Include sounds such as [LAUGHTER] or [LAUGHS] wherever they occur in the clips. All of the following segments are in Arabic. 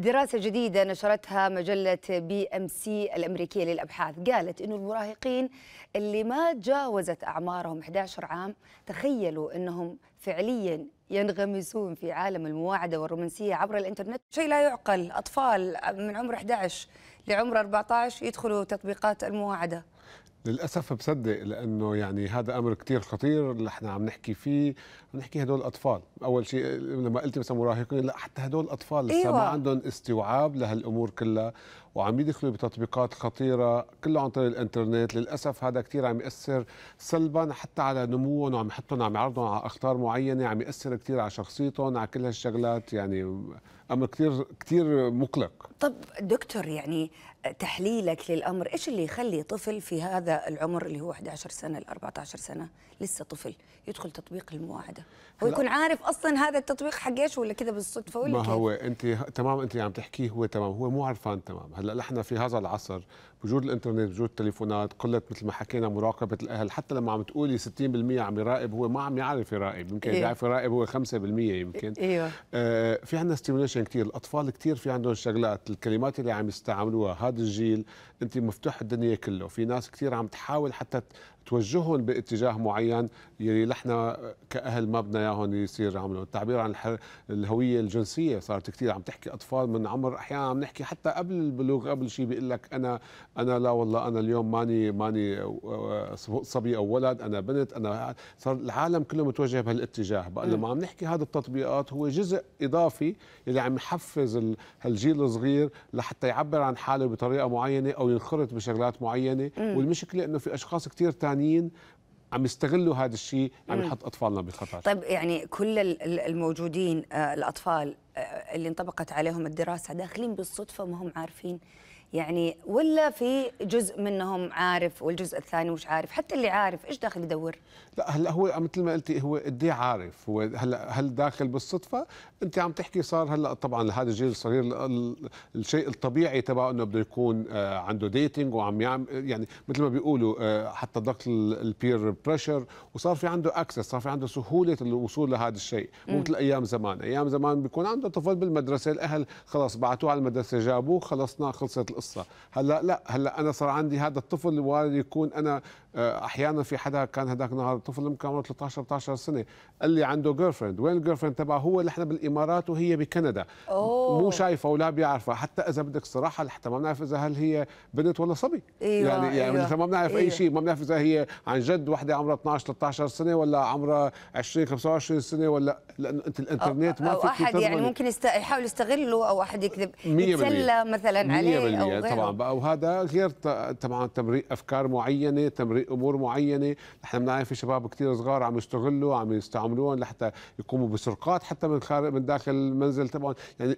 دراسة جديدة نشرتها مجلة بي ام سي الأمريكية للأبحاث قالت أنه المراهقين اللي ما تجاوزت أعمارهم 11 عام تخيلوا أنهم فعليا ينغمسون في عالم المواعدة والرومانسية عبر الإنترنت شيء لا يعقل أطفال من عمر 11 لعمر 14 يدخلوا تطبيقات المواعدة للاسف بصدق لانه يعني هذا امر كثير خطير اللي احنا عم نحكي فيه عم نحكي هدول الاطفال اول شيء لما قلت مثلا مراهقين لا حتى هدول الاطفال لسه أيوة. ما عندهم استوعاب لهالامور كلها وعم يدخلوا بتطبيقات خطيره كله عن طريق الانترنت للاسف هذا كثير عم ياثر سلبا حتى على نموهم وعم يحطهم عم يعرضهم على اخطار معينه عم ياثر كثير على شخصيتهم على كل هالشغلات يعني امر كثير كثير مقلق طب دكتور يعني تحليلك للامر ايش اللي يخلي طفل في هذا العمر اللي هو 11 سنه ل 14 سنه لسه طفل يدخل تطبيق المواعده هو يكون عارف اصلا هذا التطبيق حق ايش ولا كذا بالصدفه ولا ما هو انت تمام انت عم تحكيه هو تمام هو مو عرفان تمام هلا نحن في هذا العصر وجود الانترنت وجود التليفونات قله مثل ما حكينا مراقبه الاهل حتى لما عم تقولي 60% عم يراقب هو ما عم يعرف يراقب يمكن إيه؟ يعرف يراقب هو 5% يمكن ايوه آه في عندنا ستيميوليشن كثير الاطفال كثير في عندهم شغلات الكلمات اللي عم يستعملوها هذا الجيل انت مفتوح الدنيا كله في ناس كثير عم تحاول حتى توجههم باتجاه معين يلي نحن كاهل ما بدنا اياهم يصير عملوا التعبير عن الهويه الجنسيه صارت كثير عم تحكي اطفال من عمر احيانا عم نحكي حتى قبل البلوغ قبل شيء بيقول لك انا انا لا والله انا اليوم ماني ماني آه، آه، صبي او ولد انا بنت انا صار العالم كله متوجه بهالاتجاه بقى لما عم نحكي هذا التطبيقات هو جزء اضافي يلي عم يحفز هالجيل الصغير لحتى يعبر عن حاله بطريقه معينه او ينخرط بشغلات معينه مم. والمشكله انه في اشخاص كثير ثانيين عم يستغلوا هذا الشيء عم يحط اطفالنا بخطر طيب يعني كل الموجودين آه، الاطفال آه، اللي انطبقت عليهم الدراسه داخلين بالصدفه وما هم عارفين يعني ولا في جزء منهم عارف والجزء الثاني مش عارف حتى اللي عارف ايش داخل يدور لا هلا هو مثل ما قلتي هو قد عارف هو هلا هل داخل بالصدفه انت عم تحكي صار هلا طبعا لهذا الجيل الصغير الشيء الطبيعي تبعه انه بده يكون آه، عنده ديتينج وعم يعمل يعني مثل ما بيقولوا آه، حتى ضغط البير بريشر وصار في عنده اكسس صار في عنده سهوله الوصول لهذا الشيء مو مثل ايام زمان ايام زمان بيكون عنده طفل بالمدرسه الاهل خلاص بعتوه على المدرسه جابوه خلصنا خلصت القصه هلا لا هلا انا صار عندي هذا الطفل وارد يكون انا آه، احيانا في حدا كان هذاك النهار طفل يمكن عمره 13 14 سنه قال لي عنده جيرل فريند وين الجيرل فريند تبعه هو نحن بالامارات وهي بكندا أوه. مو شايفه ولا بيعرفها حتى اذا بدك صراحه لحتى ما بنعرف اذا هل هي بنت ولا صبي إيوه يعني, يعني إيوه يعني ما بنعرف إيوه اي شيء ما بنعرف اذا هي عن جد وحده عمرها 12 13 سنه ولا عمرها 20 25 سنه ولا لانه انت الانترنت أو ما أو في احد يعني ممكن يحاول يستغله او احد يكذب يتسلى مثلا عليه او يعني وغيره طبعا بقى وهذا غير طبعا تمرير افكار معينه تمرير امور معينه نحن بنعرف في شباب كثير صغار عم يستغلوا عم يستعملوهم لحتى يقوموا بسرقات حتى من خارج من داخل المنزل تبعهم يعني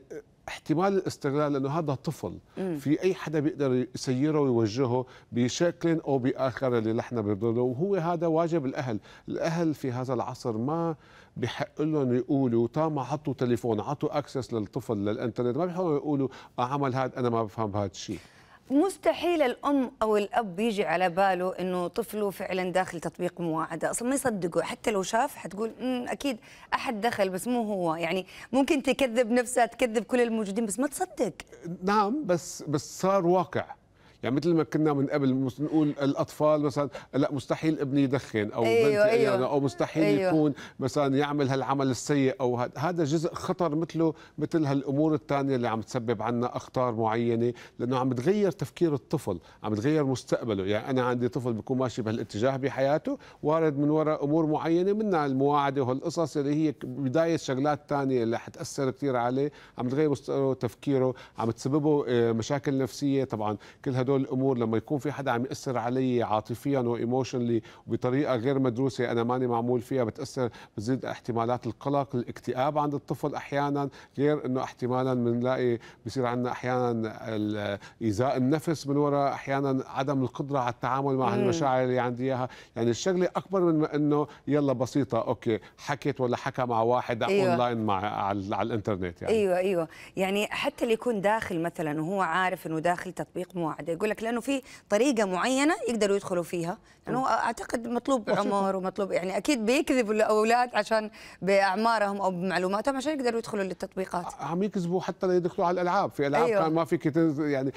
احتمال الاستغلال لانه هذا طفل مم. في اي حدا بيقدر يسيره ويوجهه بشكل او باخر اللي نحن بنظنه وهو هذا واجب الاهل الاهل في هذا العصر ما بحق لهم يقولوا طالما عطوا تليفون عطوا اكسس للطفل للانترنت ما بحقوا يقولوا اعمل آه، هذا انا ما بفهم بهذا الشيء مستحيل الام او الاب يجي على باله انه طفله فعلا داخل تطبيق مواعده اصلا ما يصدقه حتى لو شاف حتقول اكيد احد دخل بس مو هو يعني ممكن تكذب نفسها تكذب كل الموجودين بس ما تصدق نعم بس بس صار واقع يعني مثل ما كنا من قبل نقول الاطفال مثلا لا مستحيل ابني يدخن او أيوة بنتي أيوة يعني او مستحيل أيوة يكون مثلا يعمل هالعمل السيء او هذا جزء خطر مثله مثل هالامور الثانيه اللي عم تسبب عنا اخطار معينه لانه عم بتغير تفكير الطفل عم بتغير مستقبله يعني انا عندي طفل بيكون ماشي بهالاتجاه بحياته وارد من وراء امور معينه منها المواعده وهالقصص اللي هي بدايه شغلات ثانيه اللي حتاثر كثير عليه عم بتغير تفكيره عم تسببه آه، مشاكل نفسيه طبعا كل هدول هدول الامور لما يكون في حدا عم ياثر علي عاطفيا وايموشنلي بطريقه غير مدروسه انا ماني معمول فيها بتاثر بتزيد احتمالات القلق الاكتئاب عند الطفل احيانا غير انه احتمالا بنلاقي بصير عندنا احيانا ايذاء النفس من وراء احيانا عدم القدره على التعامل مع المشاعر اللي عندي اياها يعني الشغله اكبر من انه يلا بسيطه اوكي حكيت ولا حكى مع واحد أيوة. اونلاين مع على, على الانترنت يعني ايوه ايوه يعني حتى اللي يكون داخل مثلا وهو عارف انه داخل تطبيق مواعده بقول لك لانه في طريقه معينه يقدروا يدخلوا فيها لانه اعتقد مطلوب عمر ومطلوب يعني اكيد بيكذب الاولاد عشان باعمارهم او بمعلوماتهم عشان يقدروا يدخلوا للتطبيقات عم يكذبوا حتى يدخلوا على الالعاب في العاب أيوة. كان ما فيك يعني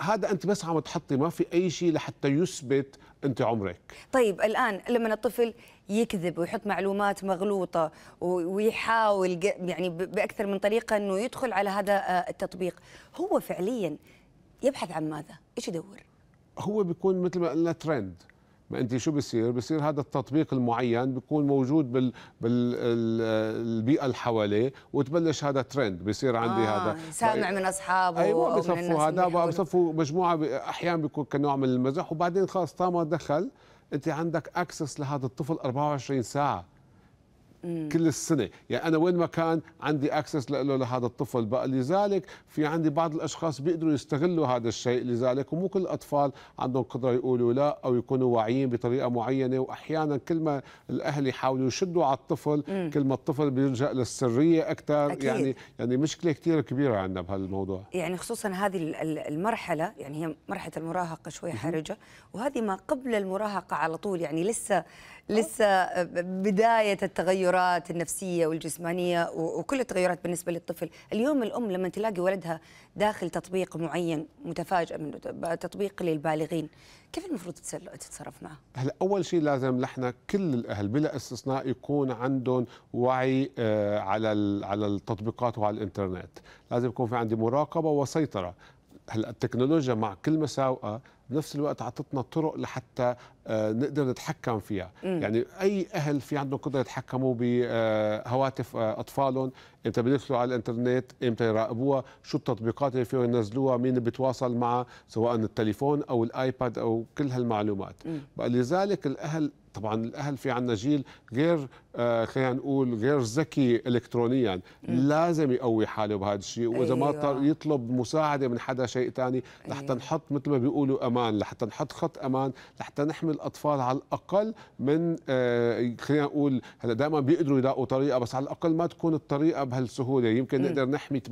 هذا انت بس عم تحطي ما في اي شيء لحتى يثبت انت عمرك طيب الان لما الطفل يكذب ويحط معلومات مغلوطه ويحاول يعني باكثر من طريقه انه يدخل على هذا آه، التطبيق هو فعليا يبحث عن ماذا؟ ايش يدور؟ هو بيكون مثل ما قلنا ترند ما انت شو بصير بصير هذا التطبيق المعين بيكون موجود بال بالبيئه اللي حواليه وتبلش هذا ترند بصير عندي آه هذا سامع طيب. من اصحابه ايوه بصفوا هذا بصفوا مجموعه احيانا بيكون كنوع من المزح وبعدين خلص طالما دخل انت عندك اكسس لهذا الطفل 24 ساعه كل السنه يعني انا وين ما كان عندي اكسس له لهذا الطفل بقى لذلك في عندي بعض الاشخاص بيقدروا يستغلوا هذا الشيء لذلك ومو كل الاطفال عندهم قدره يقولوا لا او يكونوا واعيين بطريقه معينه واحيانا كل ما الاهل يحاولوا يشدوا على الطفل مم. كل ما الطفل بيلجا للسريه اكثر أكيد. يعني يعني مشكله كثير كبيره عندنا بهالموضوع يعني خصوصا هذه المرحله يعني هي مرحله المراهقه شوي حرجه وهذه ما قبل المراهقه على طول يعني لسه لسه بدايه التغير التغيرات النفسيه والجسمانيه وكل التغيرات بالنسبه للطفل اليوم الام لما تلاقي ولدها داخل تطبيق معين متفاجئه منه تطبيق للبالغين كيف المفروض تتصرف معه هلا اول شيء لازم لحنا كل الاهل بلا استثناء يكون عندهم وعي آه، على على التطبيقات وعلى الانترنت لازم يكون في عندي مراقبه وسيطره هلا التكنولوجيا مع كل مساوئها بنفس الوقت اعطتنا طرق لحتى آه، نقدر نتحكم فيها مم. يعني اي اهل في عندهم قدره يتحكموا بهواتف آه، آه، اطفالهم امتى بيدخلوا على الانترنت امتى يراقبوها شو التطبيقات اللي فيهم ينزلوها مين بيتواصل معها سواء التليفون او الايباد او كل هالمعلومات بقى لذلك الاهل طبعا الاهل في عندنا جيل غير خلينا نقول غير ذكي الكترونيا مم. لازم يقوي حاله بهذا الشيء واذا أيوة. ما يطلب مساعده من حدا شيء ثاني لحتى أيوة. نحط مثل ما بيقولوا امان لحتى نحط خط امان لحتى نحمي الاطفال على الاقل من آه، خلينا نقول هلا دائما بيقدروا يلاقوا طريقه بس على الاقل ما تكون الطريقه بهالسهوله يمكن نقدر نحمي 80%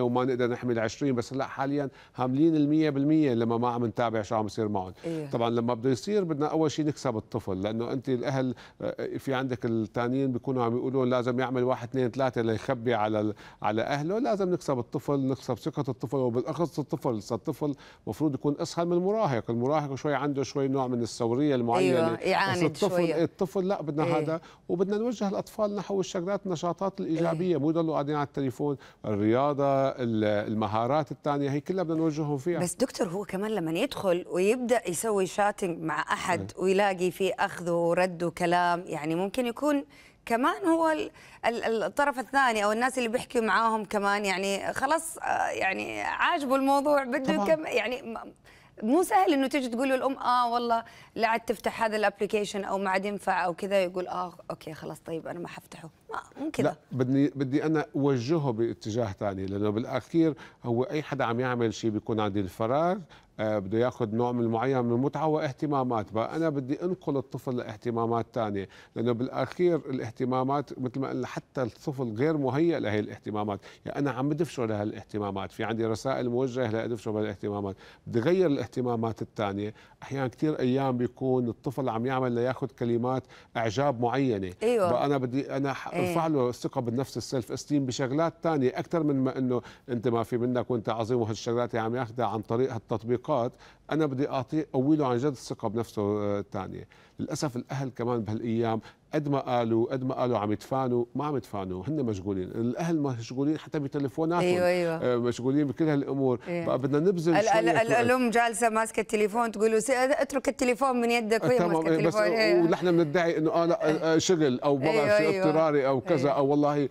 وما نقدر نحمي ال 20 بس هلا حاليا هاملين ال 100% لما ما عم نتابع شو عم يصير معهم إيه. طبعا لما بده يصير بدنا اول شيء نكسب الطفل لانه انت الاهل آه، في عندك الثانيين بيكونوا عم يقولوا لازم يعمل واحد اثنين ثلاثه ليخبي على على اهله لازم نكسب الطفل نكسب ثقه الطفل وبالاخص الطفل الطفل المفروض يكون اسهل من المراهق المراهق شوي عنده شوي نوع من الثوريه المعينه أيوة. بس الطفل شوية. الطفل لا بدنا إيه؟ هذا وبدنا نوجه الاطفال نحو الشغلات النشاطات الايجابيه إيه؟ مو يضلوا قاعدين على التليفون الرياضه المهارات الثانيه هي كلها بدنا نوجههم فيها بس دكتور هو كمان لما يدخل ويبدا يسوي شاتنج مع احد إيه؟ ويلاقي في اخذ ورد وكلام يعني ممكن يكون كمان هو الطرف الثاني او الناس اللي بيحكي معاهم كمان يعني خلاص آه، يعني عاجبه الموضوع بده يعني مو سهل انه تجي تقول للام اه والله لا عاد تفتح هذا الابلكيشن او ما عاد ينفع او كذا يقول اه اوكي خلاص طيب انا ما حفتحه ما مو كذا لا بدي بدي انا اوجهه باتجاه ثاني لانه بالاخير هو اي حدا عم يعمل شيء بيكون عندي الفراغ آه، بده ياخذ نوع من معين من المتعه واهتمامات بقى انا بدي انقل الطفل لاهتمامات ثانيه لانه بالاخير الاهتمامات مثل ما قلنا حتى الطفل غير مهيئ لهي الاهتمامات يعني انا عم بدفشه لهالاهتمامات في عندي رسائل موجهه لادفشه بهالاهتمامات بدي غير الاهتمامات الثانيه احيانا كثير ايام بيكون الطفل عم يعمل لياخذ كلمات اعجاب معينه أيوة. بقى انا بدي انا إيه. ارفع أيوة. له الثقه بالنفس السلف استيم بشغلات ثانيه اكثر من ما انه انت ما في منك وانت عظيم وهالشغلات اللي عم ياخذها عن طريق هالتطبيق النقاط انا بدي اعطيه اقوله عن جد الثقه بنفسه آه، الثانيه للاسف الاهل كمان بهالايام قد ما قالوا قد ما قالوا عم يتفانوا ما عم يتفانوا هن مشغولين الاهل مشغولين حتى بتليفوناتهم ايوه ايوه آه، مشغولين بكل هالامور أيوة. بقى بدنا نبذل ال ال ال الام جالسه ماسكه التليفون تقول له اترك التليفون من يدك وهي ماسكه إيه، التليفون أيوة. ونحن بندعي انه اه لا آه، آه، شغل او ما أيوة، بعرف أيوة اضطراري او كذا أيوة. او والله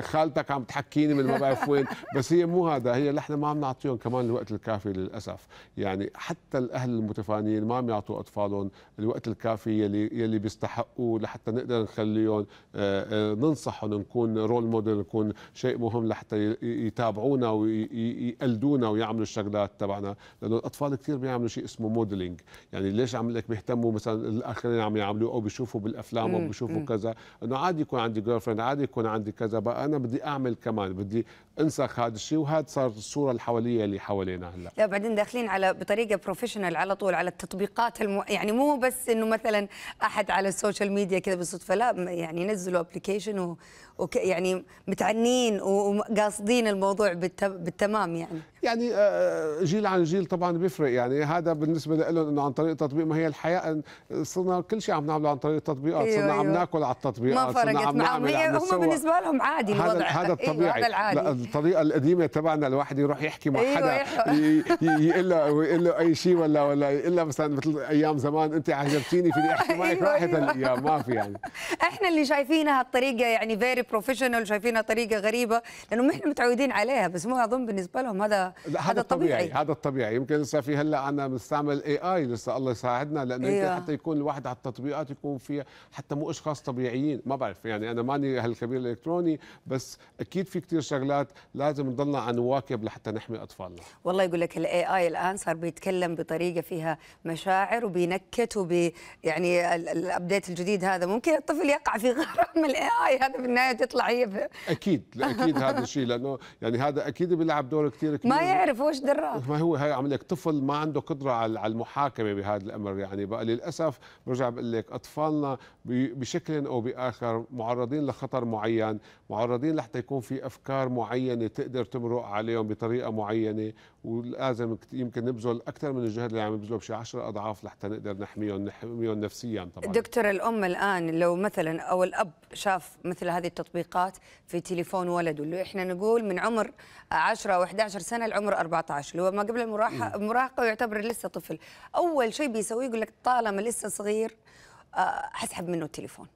خالتك عم تحكيني من ما بعرف وين [LAUGHS] بس هي مو هذا هي نحن ما عم نعطيهم كمان الوقت الكافي للاسف يعني حتى الاهل المتفانيين ما عم يعطوا اطفالهم الوقت الكافي يلي يلي بيستحقوه لحتى نقدر نخليهم آه، آه، ننصحهم نكون رول موديل نكون شيء مهم لحتى يتابعونا ويقلدونا ويعملوا الشغلات تبعنا لانه الاطفال كثير بيعملوا شيء اسمه موديلينج يعني ليش عم لك بيهتموا مثلا الاخرين عم يعملوه او بيشوفوا بالافلام او بيشوفوا كذا انه عادي يكون عندي جيرل فريند عادي يكون عندي كذا بقى انا بدي اعمل كمان بدي انسخ هذا الشيء وهذا صار الصوره الحواليه اللي حوالينا هلا لا بعدين داخلين على بطريقه بروفيشنال على طول على التطبيقات المو... يعني مو بس انه مثلا احد على السوشيال ميديا فجاه كذا بالصدفه لا يعني نزلوا ابلكيشن و... وك يعني متعنين وقاصدين الموضوع بالتمام يعني يعني آه، آه، جيل عن جيل طبعا بيفرق يعني هذا بالنسبه لهم انه عن طريق تطبيق ما هي الحياه صرنا كل شيء عم نعمله عن طريق التطبيقات أيوة، صرنا أيوة. عم ناكل على التطبيقات ما فرقت معهم هي هم بالنسبه لهم عادي الوضع هذا, أيوة، هذا الطبيعي هذا العادي لا الطريقه القديمه تبعنا الواحد يروح يحكي مع أيوة حدا أيوة. يقول له يقول له اي شيء ولا ولا يقول له مثلا مثل ايام زمان انت عجبتيني فيني احكي [LAUGHS] معك أيوة راحت أيوة. الايام ما في تعرفي يعني [LAUGHS] احنا اللي شايفينها الطريقه يعني فيري بروفيشنال شايفينها طريقه غريبه لانه ما احنا متعودين عليها بس مو اظن بالنسبه لهم هذا هذا الطبيعي هذا الطبيعي يمكن لسه في هلا انا بنستعمل اي اي لسه الله يساعدنا لانه يمكن إيوه. حتى يكون الواحد على التطبيقات يكون فيها حتى مو اشخاص طبيعيين ما بعرف يعني انا ماني هالكبير الالكتروني بس اكيد في كثير شغلات لازم نضلنا عن واكب لحتى نحمي اطفالنا والله يقول لك الاي اي الان صار بيتكلم بطريقه فيها مشاعر وبينكت وبي يعني الابديت الجديد هذا هذا ممكن الطفل يقع في غرام من الاي اي هذا بالنهايه تطلع هي ب... اكيد لا اكيد [LAUGHS] هذا الشيء لانه يعني هذا اكيد بيلعب دور كثير كبير ما يعرف وش دراك ما هو هي عم لك طفل ما عنده قدره على المحاكمه بهذا الامر يعني بقى للاسف برجع بقول لك اطفالنا بشكل او باخر معرضين لخطر معين معرضين لحتى يكون في افكار معينه تقدر تمرق عليهم بطريقه معينه ولازم يمكن نبذل اكثر من الجهد اللي عم نبذله بشي 10 اضعاف لحتى نقدر نحميهم نحميهم نفسيا طبعا دكتور الام الان لو مثلا او الاب شاف مثل هذه التطبيقات في تليفون ولده اللي احنا نقول من عمر 10 او 11 سنه لعمر 14 اللي هو ما قبل المراهقه ويعتبر لسه طفل اول شيء بيسويه يقول لك طالما لسه صغير حسحب آه، منه التليفون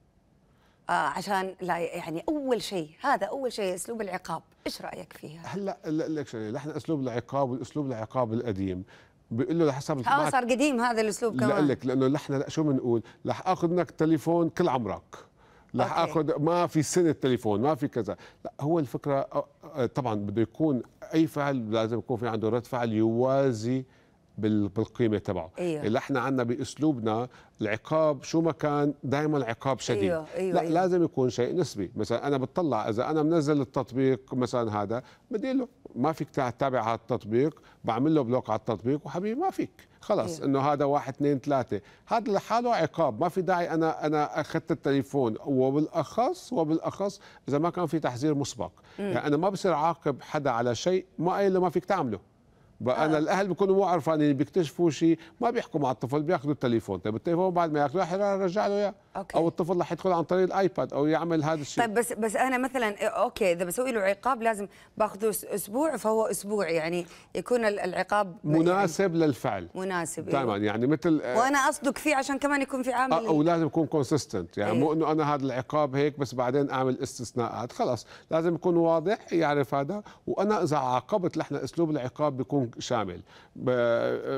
آه عشان لا يعني اول شيء هذا اول شيء اسلوب العقاب ايش رايك فيها هلا لا نحن اسلوب العقاب والاسلوب العقاب القديم بيقول له لحسب اه صار قديم هذا الاسلوب كمان لك لانه نحن شو بنقول رح اخذ منك تليفون كل عمرك رح اخذ ما في سنه تليفون ما في كذا لا هو الفكره آه، آه، طبعا بده يكون اي فعل لازم يكون في عنده رد فعل يوازي بالقيمه تبعه أيوه. اللي احنا عندنا باسلوبنا العقاب شو ما كان دائما عقاب شديد أيوه. أيوه. لا أيوه. لازم يكون شيء نسبي مثلا انا بتطلع اذا انا منزل التطبيق مثلا هذا بدي له ما فيك تتابع على التطبيق بعمل له بلوك على التطبيق وحبيبي ما فيك خلص أيوه. انه هذا واحد اثنين ثلاثه هذا لحاله عقاب ما في داعي انا انا اخذت التليفون وبالاخص وبالاخص اذا ما كان في تحذير مسبق يعني انا ما بصير عاقب حدا على شيء ما قايل له ما فيك تعمله بقى انا آه. الاهل بيكونوا مو عرفانين بيكتشفوا شيء ما بيحكوا مع الطفل بياخذوا التليفون طيب التليفون بعد ما ياخذوه رجع له اياه أوكي. او الطفل رح يدخل عن طريق الايباد او يعمل هذا الشيء طيب بس بس انا مثلا اوكي اذا بسوي له عقاب لازم باخذه اسبوع فهو اسبوع يعني يكون العقاب يعني مناسب يعني للفعل مناسب تماما إيه. يعني مثل وانا اصدق فيه عشان كمان يكون في عامل آه، او لازم يكون كونسيستنت يعني أيه. مو انه انا هذا العقاب هيك بس بعدين اعمل استثناءات خلاص لازم يكون واضح يعرف هذا وانا اذا عاقبت نحن اسلوب العقاب بيكون شامل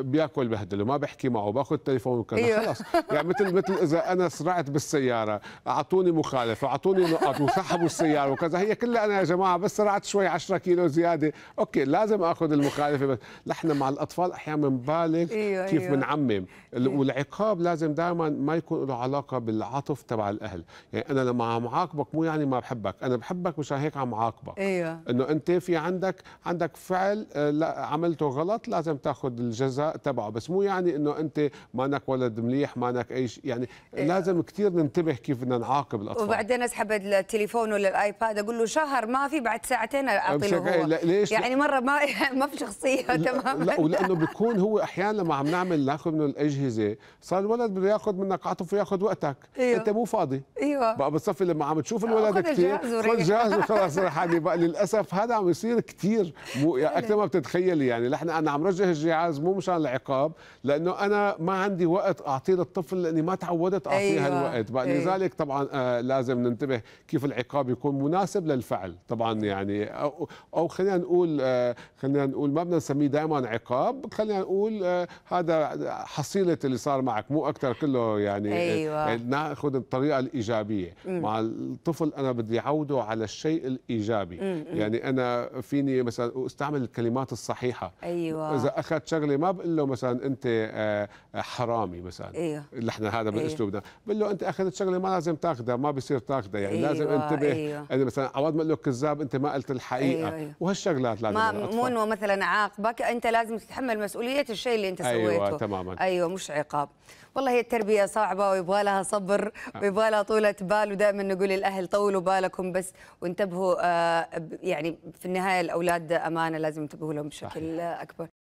بياكل بهدله ما بحكي معه باخذ تليفون وكذا أيوه. خلاص يعني مثل مثل اذا انا سرعت وقعت بالسياره اعطوني مخالفه اعطوني نقط وسحبوا السياره وكذا هي كلها انا يا جماعه بس سرعت شوي 10 كيلو زياده اوكي لازم اخذ المخالفه بس نحن مع الاطفال احيانا بنبالغ أيوة،, أيوة كيف بنعمم أيوة. والعقاب لازم دائما ما يكون له علاقه بالعطف تبع الاهل يعني انا لما عم عاقبك مو يعني ما بحبك انا بحبك مشان هيك عم عاقبك أيوة. انه انت في عندك عندك فعل آه، عملته غلط لازم تاخذ الجزاء تبعه بس مو يعني انه انت مانك ولد مليح مانك اي شيء يعني إيه. لازم كتير كثير ننتبه كيف بدنا نعاقب الاطفال وبعدين اسحب التليفون ولا الايباد اقول له شهر ما في بعد ساعتين اعطي له هو ليش يعني مره ما [LAUGHS] ما في شخصيه تماما لا ولانه بيكون هو احيانا لما عم نعمل ناخذ منه الاجهزه صار الولد بده ياخذ منك عطف وياخذ وقتك أيوه. انت مو فاضي ايوه بقى بتصفي لما عم تشوف آه، الولد كثير خذ جاهز [LAUGHS] وخلاص رحاني بقى للاسف هذا عم يصير كثير مو يعني اكثر ما بتتخيلي يعني نحن انا عم رجع الجهاز مو مشان العقاب لانه انا ما عندي وقت اعطيه للطفل لاني ما تعودت اعطيه أيوة. هالوقت الوقت بقى إيه. لذلك طبعا آه، لازم ننتبه كيف العقاب يكون مناسب للفعل طبعا يعني او, خلينا نقول آه، خلينا نقول ما بدنا نسميه دائما عقاب خلينا نقول آه، هذا حصيله اللي صار معك مو اكثر كله يعني أيوة. ناخذ الطريقه الايجابيه مع الطفل انا بدي اعوده على الشيء الايجابي مم. يعني انا فيني مثلا استعمل الكلمات الصحيحه ايوه اذا اخذ شغله ما بقول له مثلا انت حرامي مثلا أيوة. نحن هذا أيوة. بالاسلوب ده بقول له انت اخذت شغله ما لازم تاخذها ما بيصير تاخذها يعني أيوة لازم انتبه أيوة. يعني مثلا عوض ما اقول كذاب انت ما قلت الحقيقه أيوة أيوة. وهالشغلات لازم ما مو انه مثلا عاقبك انت لازم تتحمل مسؤوليه الشيء اللي انت أيوة سويته ايوه تماما ايوه مش عقاب والله هي التربيه صعبه ويبغى لها صبر أه. ويبغى لها طوله بال ودائما نقول للاهل طولوا بالكم بس وانتبهوا آه يعني في النهايه الاولاد امانه لازم ينتبهوا لهم بشكل صحيح. اكبر